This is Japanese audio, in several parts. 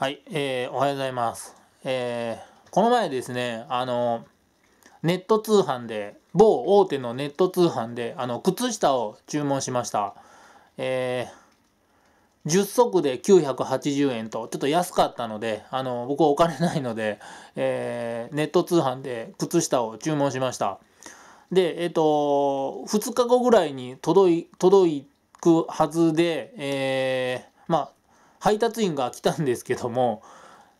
はい、えー、おはようございます。えー、この前ですね、あの、ネット通販で、某大手のネット通販で、あの、靴下を注文しました。えー、10足で980円と、ちょっと安かったので、あの、僕お金ないので、えー、ネット通販で靴下を注文しました。で、えっ、ー、と、2日後ぐらいに届い、届くはずで、えー、まあ、配達員が来たんですけども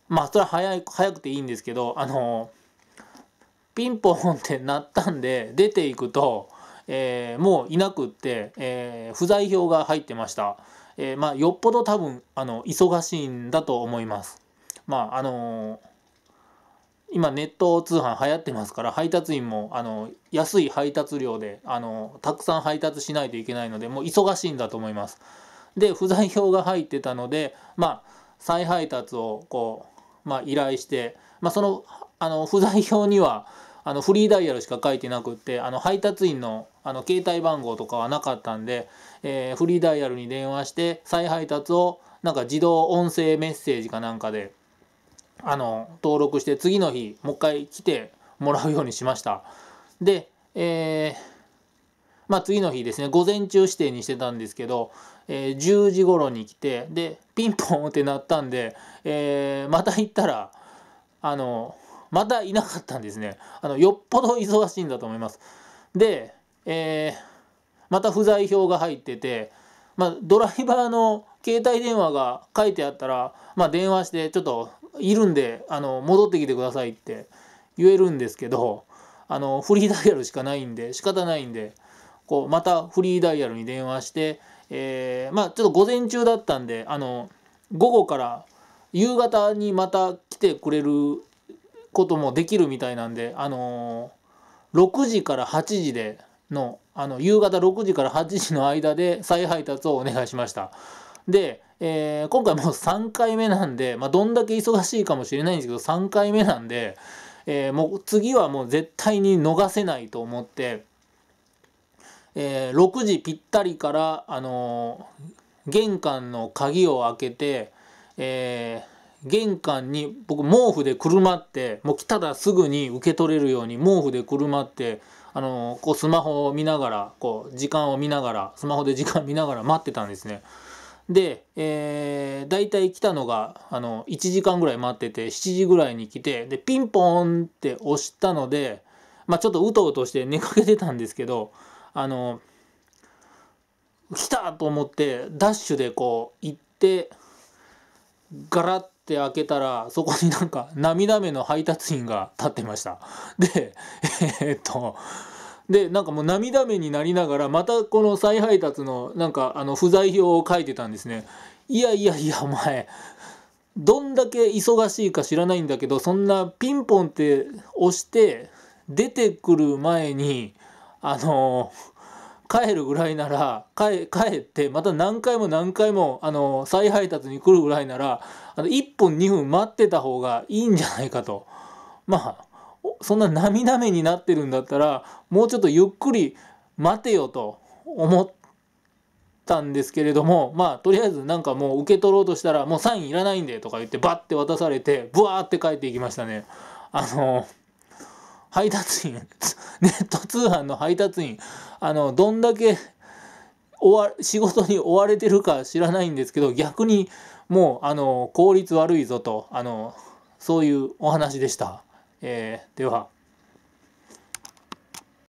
まあそれは早い早くていいんですけどあのピンポンって鳴ったんで出ていくと、えー、もういなくって、えー、不在票が入ってました、えー、まあよっぽど多分あの忙しいんだと思いますまああの今ネット通販流行ってますから配達員もあの安い配達料であのたくさん配達しないといけないのでもう忙しいんだと思います。で不在票が入ってたので、まあ、再配達をこう、まあ、依頼して、まあ、そのあの不在票にはあのフリーダイヤルしか書いてなくってあの配達員のあの携帯番号とかはなかったんで、えフリーダイヤルに電話して再配達をなんか自動音声メッセージかなんかであの登録して次の日もう一回来てもらうようにしました。で、えーまあ、次の日ですね午前中指定にしてたんですけど、えー、10時頃に来てでピンポンってなったんで、えー、また行ったらあのまたいなかったんですねあのよっぽど忙しいんだと思いますで、えー、また不在票が入ってて、まあ、ドライバーの携帯電話が書いてあったら、まあ、電話してちょっといるんであの戻ってきてくださいって言えるんですけどあのフリーダイヤルしかないんで仕方ないんで。こうまたフリーダイヤルに電話して、えー、まあちょっと午前中だったんであの午後から夕方にまた来てくれることもできるみたいなんであのー、6時から8時でのあの夕方6時から8時の間で再配達をお願いしました。で、えー、今回もう3回目なんで、まあ、どんだけ忙しいかもしれないんですけど3回目なんで、えー、もう次はもう絶対に逃せないと思って、えー、6時ぴったりから、あのー、玄関の鍵を開けて、えー、玄関に僕毛布でくるまってもう来たらすぐに受け取れるように毛布でくるまって、あのー、こうスマホを見ながらこう時間を見ながらスマホで時間見ながら待ってたんですね。で、えー、大体来たのがあの1時間ぐらい待ってて7時ぐらいに来てでピンポーンって押したので、まあ、ちょっとうとうとして寝かけてたんですけどあの来たと思ってダッシュでこう行ってガラッて開けたらそこになんか涙目の配達員が立ってましたで えー、っとでなんかもう涙目になりながらまたこの再配達のなんかあの不在表を書いてたんですねいやいやいやお前どんだけ忙しいか知らないんだけどそんなピンポンって押して出てくる前にあの帰るぐらいなら帰ってまた何回も何回もあの再配達に来るぐらいならあの1分2分待ってた方がいいんじゃないかとまあそんな涙目になってるんだったらもうちょっとゆっくり待てよと思ったんですけれどもまあとりあえずなんかもう受け取ろうとしたらもうサインいらないんでとか言ってバッて渡されてブワーって帰っていきましたね。あの配達員ネット通販の配達員、あの、どんだけ仕事に追われてるか知らないんですけど、逆にもう、あの、効率悪いぞと、あの、そういうお話でした。えー、では。